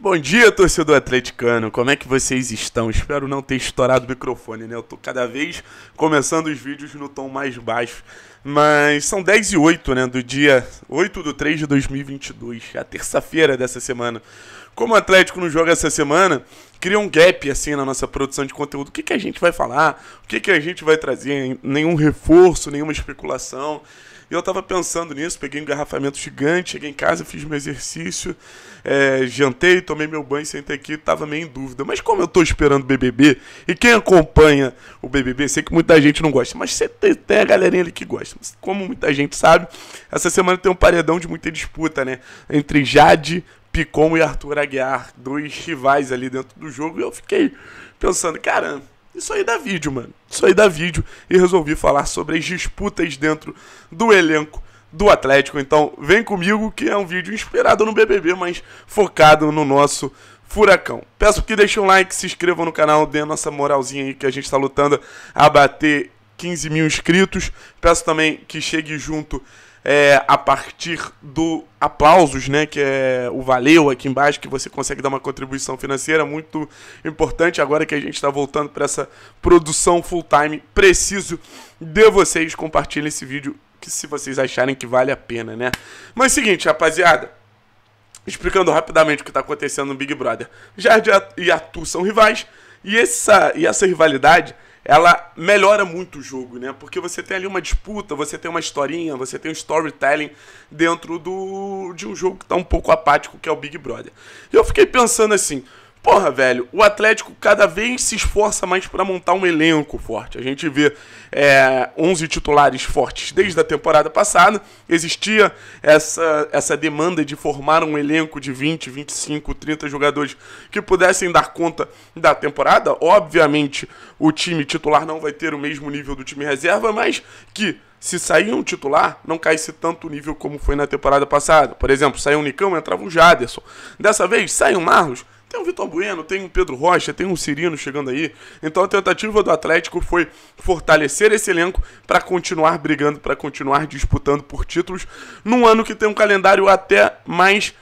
Bom dia, torcedor atleticano. Como é que vocês estão? Espero não ter estourado o microfone, né? Eu tô cada vez começando os vídeos no tom mais baixo. Mas são 10 e 8, né? Do dia 8 do 3 de 2022, é a terça-feira dessa semana. Como o Atlético não joga essa semana, cria um gap, assim, na nossa produção de conteúdo. O que, que a gente vai falar? O que, que a gente vai trazer? Nenhum reforço, nenhuma especulação. E eu estava pensando nisso, peguei um engarrafamento gigante, cheguei em casa, fiz meu exercício, é, jantei, tomei meu banho, sentei aqui, tava meio em dúvida. Mas como eu estou esperando o BBB, e quem acompanha o BBB, sei que muita gente não gosta, mas tem, tem a galerinha ali que gosta. Mas como muita gente sabe, essa semana tem um paredão de muita disputa, né? Entre Jade, Picom e Arthur Aguiar, dois rivais ali dentro do jogo, e eu fiquei pensando, caramba isso aí dá vídeo, mano. Isso aí dá vídeo. E resolvi falar sobre as disputas dentro do elenco do Atlético. Então, vem comigo que é um vídeo inspirado no BBB, mas focado no nosso Furacão. Peço que deixem um like, se inscrevam no canal, dê nossa moralzinha aí que a gente está lutando a bater 15 mil inscritos. Peço também que chegue junto é, a partir do aplausos, né? Que é o valeu aqui embaixo, que você consegue dar uma contribuição financeira muito importante. Agora que a gente está voltando para essa produção full time, preciso de vocês. Compartilhem esse vídeo que se vocês acharem que vale a pena, né? Mas seguinte, rapaziada. Explicando rapidamente o que está acontecendo no Big Brother. Jardim e Atu são rivais. E essa, e essa rivalidade ela melhora muito o jogo, né? Porque você tem ali uma disputa, você tem uma historinha, você tem um storytelling dentro do, de um jogo que tá um pouco apático, que é o Big Brother. E eu fiquei pensando assim, Porra, velho, o Atlético cada vez se esforça mais para montar um elenco forte. A gente vê é, 11 titulares fortes desde a temporada passada. Existia essa, essa demanda de formar um elenco de 20, 25, 30 jogadores que pudessem dar conta da temporada. Obviamente, o time titular não vai ter o mesmo nível do time reserva, mas que se sair um titular, não caísse tanto o nível como foi na temporada passada. Por exemplo, saiu um Nicão, entrava um Jaderson. Dessa vez, sai um Marlos tem um Vitor Bueno, tem um Pedro Rocha, tem um Cirino chegando aí. Então a tentativa do Atlético foi fortalecer esse elenco para continuar brigando, para continuar disputando por títulos num ano que tem um calendário até mais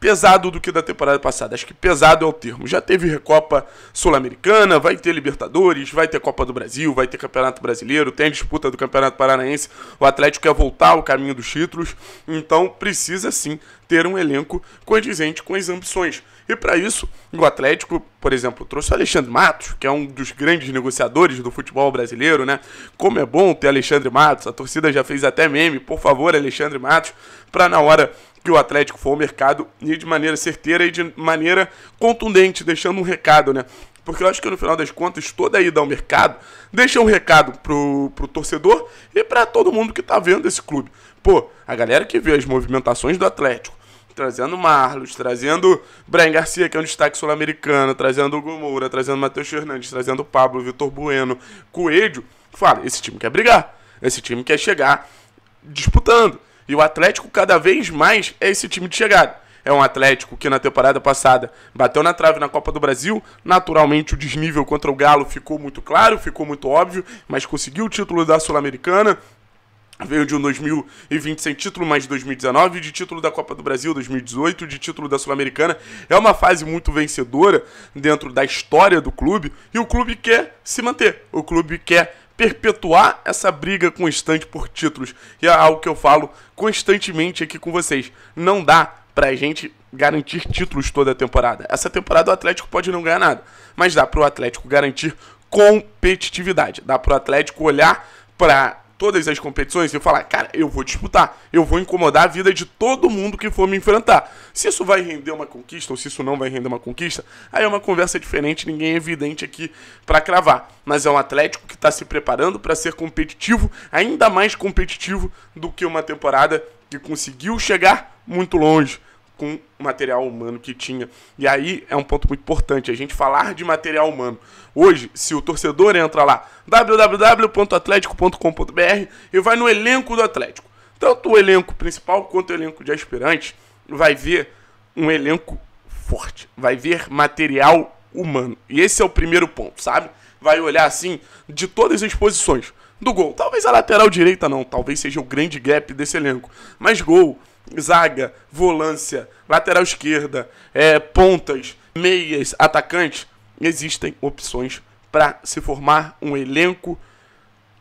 pesado do que da temporada passada. Acho que pesado é o termo. Já teve Recopa Sul-Americana, vai ter Libertadores, vai ter Copa do Brasil, vai ter Campeonato Brasileiro, tem a disputa do Campeonato Paranaense. O Atlético quer voltar ao caminho dos títulos, então precisa sim ter um elenco condizente com as ambições. E para isso, o Atlético, por exemplo, trouxe o Alexandre Matos, que é um dos grandes negociadores do futebol brasileiro, né? Como é bom ter Alexandre Matos, a torcida já fez até meme, por favor, Alexandre Matos, para na hora que o Atlético for ao mercado ir de maneira certeira e de maneira contundente, deixando um recado, né? Porque eu acho que no final das contas, toda a ida ao mercado deixa um recado pro, pro torcedor e para todo mundo que tá vendo esse clube. Pô, a galera que vê as movimentações do Atlético, trazendo Marlos, trazendo Brian Garcia, que é um destaque sul-americano, trazendo Hugo Moura, trazendo Matheus Fernandes, trazendo Pablo, Vitor Bueno, Coelho, fala, esse time quer brigar, esse time quer chegar disputando. E o Atlético cada vez mais é esse time de chegada. É um Atlético que na temporada passada bateu na trave na Copa do Brasil. Naturalmente, o desnível contra o Galo ficou muito claro, ficou muito óbvio, mas conseguiu o título da Sul-Americana, Veio de um 2020 sem título, mais de 2019, de título da Copa do Brasil 2018, de título da Sul-Americana. É uma fase muito vencedora dentro da história do clube e o clube quer se manter. O clube quer perpetuar essa briga constante por títulos. E é algo que eu falo constantemente aqui com vocês. Não dá pra gente garantir títulos toda a temporada. Essa temporada o Atlético pode não ganhar nada, mas dá pro Atlético garantir competitividade. Dá pro Atlético olhar para todas as competições e falar, cara, eu vou disputar, eu vou incomodar a vida de todo mundo que for me enfrentar. Se isso vai render uma conquista ou se isso não vai render uma conquista, aí é uma conversa diferente, ninguém é evidente aqui para cravar. Mas é um Atlético que está se preparando para ser competitivo, ainda mais competitivo do que uma temporada que conseguiu chegar muito longe com o material humano que tinha. E aí é um ponto muito importante, a gente falar de material humano. Hoje, se o torcedor entra lá, www.atletico.com.br e vai no elenco do Atlético. Tanto o elenco principal quanto o elenco de aspirantes vai ver um elenco forte, vai ver material humano. E esse é o primeiro ponto, sabe? Vai olhar assim de todas as posições do gol. Talvez a lateral direita não, talvez seja o grande gap desse elenco. Mas gol, zaga, volância, lateral esquerda, é, pontas, meias, atacantes, existem opções para se formar um elenco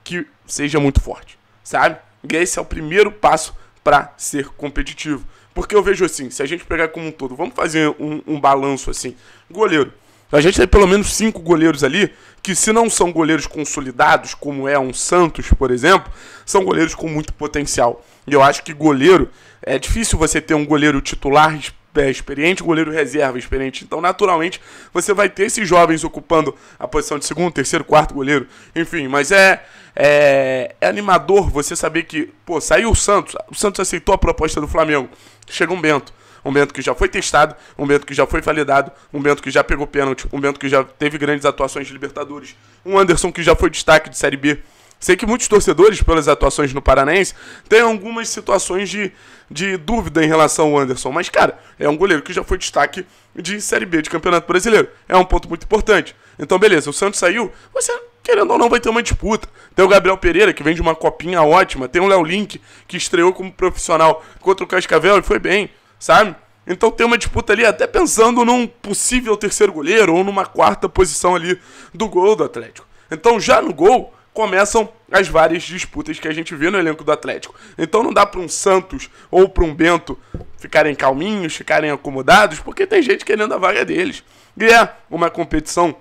que seja muito forte, sabe? E esse é o primeiro passo para ser competitivo. Porque eu vejo assim, se a gente pegar como um todo, vamos fazer um, um balanço assim. Goleiro, a gente tem pelo menos cinco goleiros ali que, se não são goleiros consolidados, como é um Santos, por exemplo, são goleiros com muito potencial. E eu acho que goleiro, é difícil você ter um goleiro titular é, experiente, goleiro reserva experiente. Então, naturalmente, você vai ter esses jovens ocupando a posição de segundo, terceiro, quarto goleiro. Enfim, mas é, é, é animador você saber que, pô, saiu o Santos, o Santos aceitou a proposta do Flamengo, chega um Bento um Bento que já foi testado, um Bento que já foi validado, um Bento que já pegou pênalti, um Bento que já teve grandes atuações de Libertadores, um Anderson que já foi destaque de Série B. Sei que muitos torcedores, pelas atuações no Paranense, têm algumas situações de, de dúvida em relação ao Anderson. Mas, cara, é um goleiro que já foi destaque de Série B de Campeonato Brasileiro. É um ponto muito importante. Então, beleza, o Santos saiu, você, querendo ou não, vai ter uma disputa. Tem o Gabriel Pereira, que vem de uma copinha ótima. Tem o Léo Link, que estreou como profissional contra o Cascavel e foi bem sabe? Então tem uma disputa ali, até pensando num possível terceiro goleiro ou numa quarta posição ali do gol do Atlético. Então já no gol começam as várias disputas que a gente vê no elenco do Atlético. Então não dá para um Santos ou para um Bento ficarem calminhos, ficarem acomodados, porque tem gente querendo a vaga deles. E é uma competição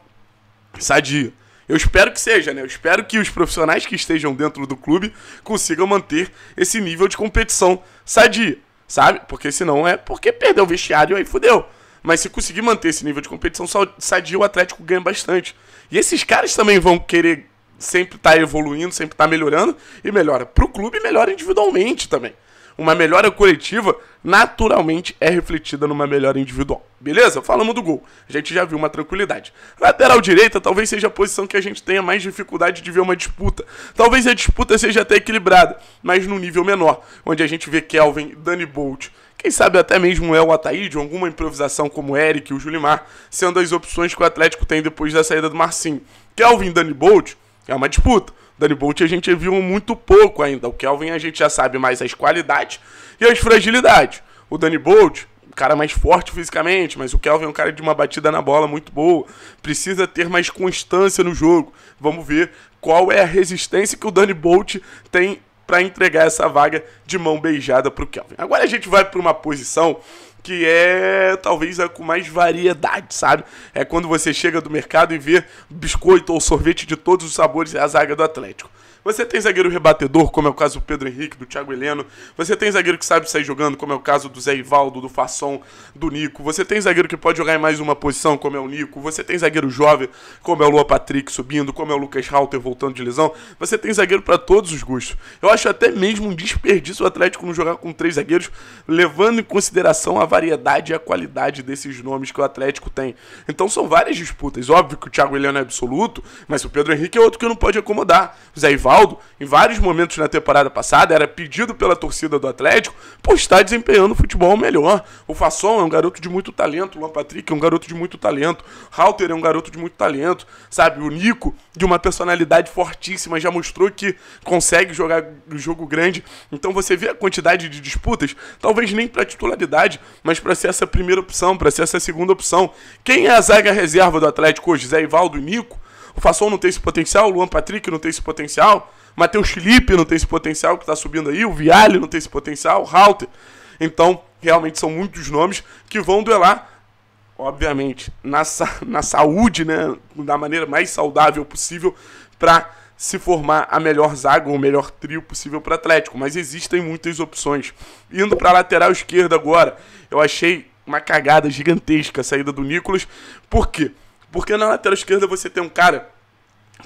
sadia. Eu espero que seja, né? Eu espero que os profissionais que estejam dentro do clube consigam manter esse nível de competição sadia sabe? Porque senão é porque perdeu o vestiário e aí fudeu. Mas se conseguir manter esse nível de competição sadio, o Atlético ganha bastante. E esses caras também vão querer sempre estar tá evoluindo, sempre estar tá melhorando e melhora pro clube e melhora individualmente também uma melhora coletiva naturalmente é refletida numa melhora individual. Beleza? Falamos do gol. A gente já viu uma tranquilidade. Lateral direita talvez seja a posição que a gente tenha mais dificuldade de ver uma disputa. Talvez a disputa seja até equilibrada, mas num nível menor, onde a gente vê Kelvin, Danny Bolt, quem sabe até mesmo é o Ataíde, alguma improvisação como o Eric, o Julimar, sendo as opções que o Atlético tem depois da saída do Marcinho. Kelvin, Danny Bolt, é uma disputa. Dani Bolt a gente viu muito pouco ainda. O Kelvin a gente já sabe mais as qualidades e as fragilidades. O Dani Bolt, um cara mais forte fisicamente, mas o Kelvin é um cara de uma batida na bola muito boa. Precisa ter mais constância no jogo. Vamos ver qual é a resistência que o Dani Bolt tem para entregar essa vaga de mão beijada para o Kelvin. Agora a gente vai para uma posição que é talvez a é com mais variedade, sabe? É quando você chega do mercado e vê biscoito ou sorvete de todos os sabores é a zaga do Atlético. Você tem zagueiro rebatedor, como é o caso do Pedro Henrique, do Thiago Heleno. Você tem zagueiro que sabe sair jogando, como é o caso do Zé Ivaldo, do Fasson, do Nico. Você tem zagueiro que pode jogar em mais uma posição, como é o Nico. Você tem zagueiro jovem, como é o Lua Patrick subindo, como é o Lucas Halter voltando de lesão. Você tem zagueiro para todos os gostos. Eu acho até mesmo um desperdício o Atlético não jogar com três zagueiros, levando em consideração a variedade e a qualidade desses nomes que o Atlético tem. Então são várias disputas. Óbvio que o Thiago Heleno é absoluto, mas o Pedro Henrique é outro que não pode acomodar. O Zé Ivaldo Oswaldo, em vários momentos na temporada passada, era pedido pela torcida do Atlético por estar desempenhando futebol melhor. O Fasson é um garoto de muito talento, o Luan Patrick é um garoto de muito talento, Halter é um garoto de muito talento, sabe? O Nico, de uma personalidade fortíssima, já mostrou que consegue jogar o jogo grande. Então você vê a quantidade de disputas, talvez nem para titularidade, mas para ser essa primeira opção, para ser essa segunda opção. Quem é a zaga reserva do Atlético hoje? Zé Ivaldo e Nico? O Fasson não tem esse potencial, o Luan Patrick não tem esse potencial, Matheus Felipe não tem esse potencial que está subindo aí, o Vialli não tem esse potencial, o Halter. Então, realmente são muitos nomes que vão duelar, obviamente, na, na saúde, né, da maneira mais saudável possível para se formar a melhor zaga ou o melhor trio possível para Atlético, mas existem muitas opções. Indo para a lateral esquerda agora, eu achei uma cagada gigantesca a saída do Nicolas, por quê porque na lateral esquerda você tem um cara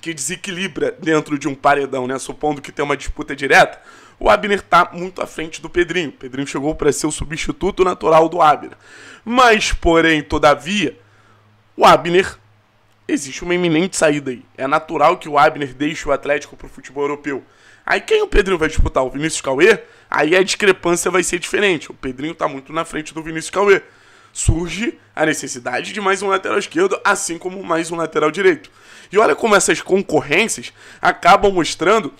que desequilibra dentro de um paredão, né? Supondo que tem uma disputa direta, o Abner tá muito à frente do Pedrinho. O Pedrinho chegou para ser o substituto natural do Abner. Mas, porém, todavia, o Abner existe uma iminente saída aí. É natural que o Abner deixe o Atlético pro futebol europeu. Aí quem o Pedrinho vai disputar? O Vinícius Cauê? Aí a discrepância vai ser diferente. O Pedrinho tá muito na frente do Vinícius Cauê surge a necessidade de mais um lateral esquerdo, assim como mais um lateral direito. E olha como essas concorrências acabam mostrando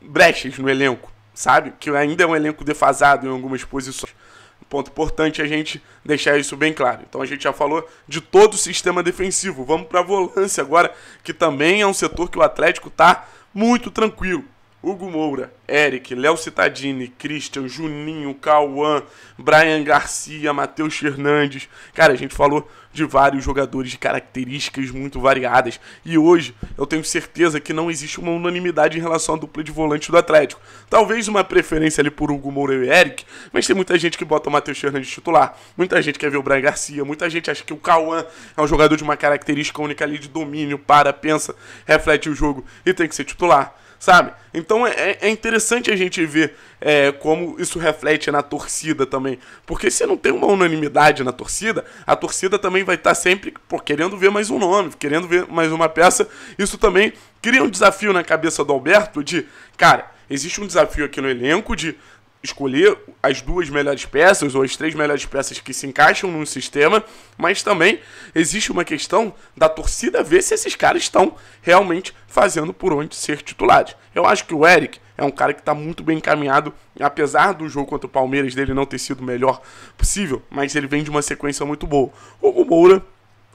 brechas no elenco, sabe? Que ainda é um elenco defasado em algumas posições. Um ponto importante é a gente deixar isso bem claro. Então a gente já falou de todo o sistema defensivo. Vamos para a volância agora, que também é um setor que o Atlético está muito tranquilo. Hugo Moura, Eric, Léo Citadini, Christian, Juninho, Cauã, Brian Garcia, Matheus Fernandes. Cara, a gente falou de vários jogadores de características muito variadas. E hoje eu tenho certeza que não existe uma unanimidade em relação à dupla de volante do Atlético. Talvez uma preferência ali por Hugo Moura e Eric, mas tem muita gente que bota o Matheus Fernandes titular. Muita gente quer ver o Brian Garcia, muita gente acha que o Cauã é um jogador de uma característica única ali de domínio, para, pensa, reflete o jogo e tem que ser titular sabe? Então é, é, é interessante a gente ver é, como isso reflete na torcida também. Porque se não tem uma unanimidade na torcida, a torcida também vai estar tá sempre pô, querendo ver mais um nome, querendo ver mais uma peça. Isso também cria um desafio na cabeça do Alberto de, cara, existe um desafio aqui no elenco de escolher as duas melhores peças ou as três melhores peças que se encaixam num sistema, mas também existe uma questão da torcida ver se esses caras estão realmente fazendo por onde ser titulares. Eu acho que o Eric é um cara que está muito bem encaminhado, apesar do jogo contra o Palmeiras dele não ter sido o melhor possível, mas ele vem de uma sequência muito boa. O Moura,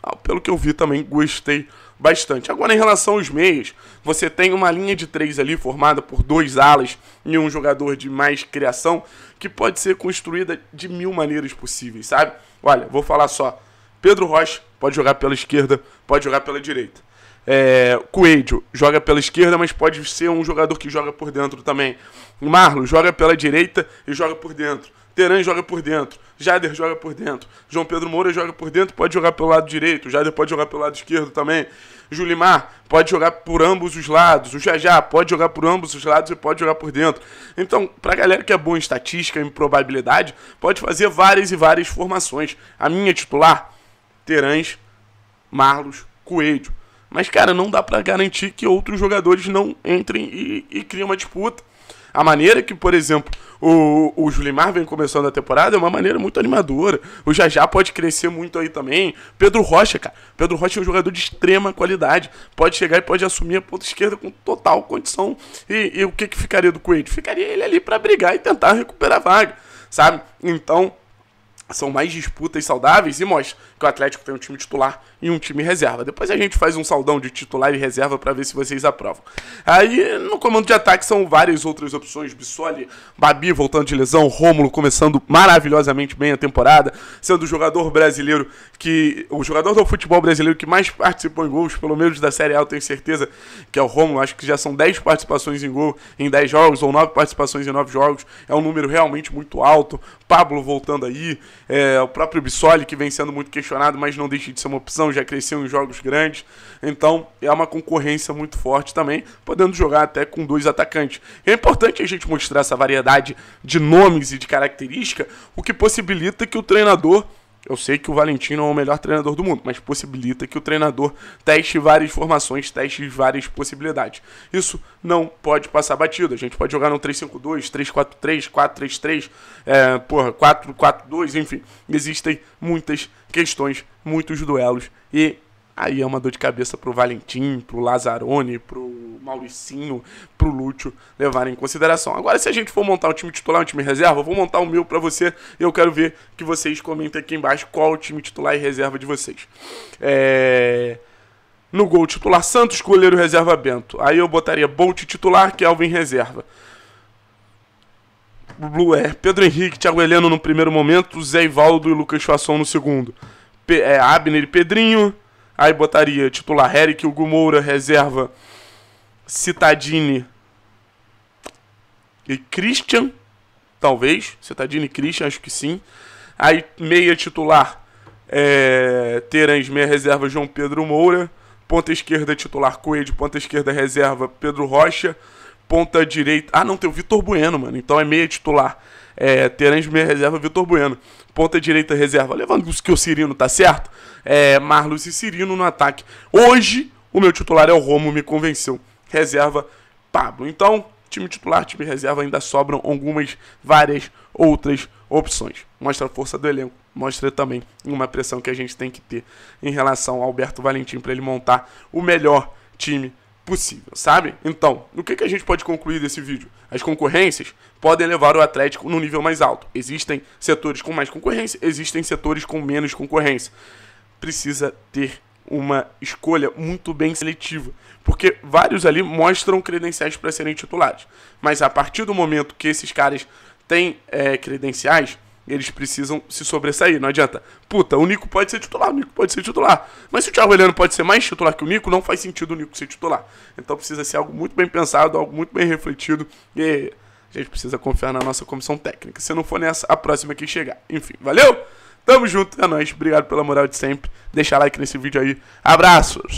ah, pelo que eu vi também, gostei bastante. Agora, em relação aos meios, você tem uma linha de três ali formada por dois alas e um jogador de mais criação que pode ser construída de mil maneiras possíveis, sabe? Olha, vou falar só. Pedro Rocha pode jogar pela esquerda, pode jogar pela direita. É, Coelho joga pela esquerda, mas pode ser um jogador que joga por dentro também. O Marlon joga pela direita e joga por dentro. Teran joga por dentro. Jader joga por dentro. João Pedro Moura joga por dentro, pode jogar pelo lado direito. Jader pode jogar pelo lado esquerdo também. Julimar pode jogar por ambos os lados. O Jajá pode jogar por ambos os lados e pode jogar por dentro. Então, pra galera que é boa em estatística, e em probabilidade, pode fazer várias e várias formações. A minha titular, Terãs, Marlos, Coelho. Mas, cara, não dá para garantir que outros jogadores não entrem e, e criem uma disputa. A maneira que, por exemplo, o, o Julimar vem começando a temporada é uma maneira muito animadora. O Jajá pode crescer muito aí também. Pedro Rocha, cara. Pedro Rocha é um jogador de extrema qualidade. Pode chegar e pode assumir a ponta esquerda com total condição. E, e o que, que ficaria do Coelho? Ficaria ele ali para brigar e tentar recuperar a vaga, sabe? Então, são mais disputas saudáveis e mostra que o Atlético tem um time titular e um time reserva. Depois a gente faz um saldão de titular e reserva para ver se vocês aprovam. Aí no comando de ataque são várias outras opções: Bissoli, Babi voltando de lesão, Rômulo começando maravilhosamente bem a temporada, sendo o jogador brasileiro que o jogador do futebol brasileiro que mais participou em gols, pelo menos da Série A, eu tenho certeza que é o Rômulo. Acho que já são 10 participações em gol em 10 jogos ou 9 participações em 9 jogos. É um número realmente muito alto. Pablo voltando aí, é, o próprio Bissoli que vem sendo muito questionado, mas não deixa de ser uma opção, já cresceu em jogos grandes. Então é uma concorrência muito forte também, podendo jogar até com dois atacantes. É importante a gente mostrar essa variedade de nomes e de característica, o que possibilita que o treinador eu sei que o Valentino é o melhor treinador do mundo, mas possibilita que o treinador teste várias formações, teste várias possibilidades. Isso não pode passar batido. A gente pode jogar no 3-5-2, 3-4-3, 4-3-3, é, porra, 4-4-2, enfim. Existem muitas questões, muitos duelos e Aí é uma dor de cabeça pro Valentim, pro Lazzaroni, pro Mauricinho, pro Lúcio levarem em consideração. Agora, se a gente for montar um time titular, um time reserva, eu vou montar o meu para você e eu quero ver que vocês comentem aqui embaixo qual o time titular e reserva de vocês. É... No gol titular Santos, goleiro reserva Bento. Aí eu botaria Bolt titular, Kelvin reserva. Blue é Pedro Henrique, Thiago Heleno no primeiro momento, Zé Ivaldo e Lucas Fasson no segundo. P é, Abner e Pedrinho, Aí botaria titular tipo, Eric Hugo Moura, reserva Citadini e Christian, talvez. Citadini e Christian, acho que sim. Aí meia titular é, Terans, meia reserva João Pedro Moura. Ponta esquerda titular Coelho, ponta esquerda reserva Pedro Rocha. Ponta direita. Ah, não, tem o Vitor Bueno, mano. Então é meia titular é, Terence meia reserva, Vitor Bueno. Ponta direita reserva, levando que o Cirino tá certo. É, Marlos e Cirino no ataque. Hoje, o meu titular é o Romo, me convenceu. Reserva Pablo. Então, time titular, time reserva, ainda sobram algumas, várias outras opções. Mostra a força do elenco, mostra também uma pressão que a gente tem que ter em relação ao Alberto Valentim para ele montar o melhor time possível, sabe? Então, o que, que a gente pode concluir desse vídeo? As concorrências podem levar o Atlético no nível mais alto. Existem setores com mais concorrência, existem setores com menos concorrência. Precisa ter uma escolha muito bem seletiva, porque vários ali mostram credenciais para serem titulares. Mas a partir do momento que esses caras têm é, credenciais, eles precisam se sobressair. Não adianta. Puta, o Nico pode ser titular, o Nico pode ser titular. Mas se o Thiago Heleno pode ser mais titular que o Nico, não faz sentido o Nico ser titular. Então precisa ser algo muito bem pensado, algo muito bem refletido. E a gente precisa confiar na nossa comissão técnica. Se não for nessa, a próxima é que chegar. Enfim, valeu? Tamo junto, é nóis. Obrigado pela moral de sempre. Deixa like nesse vídeo aí. Abraços!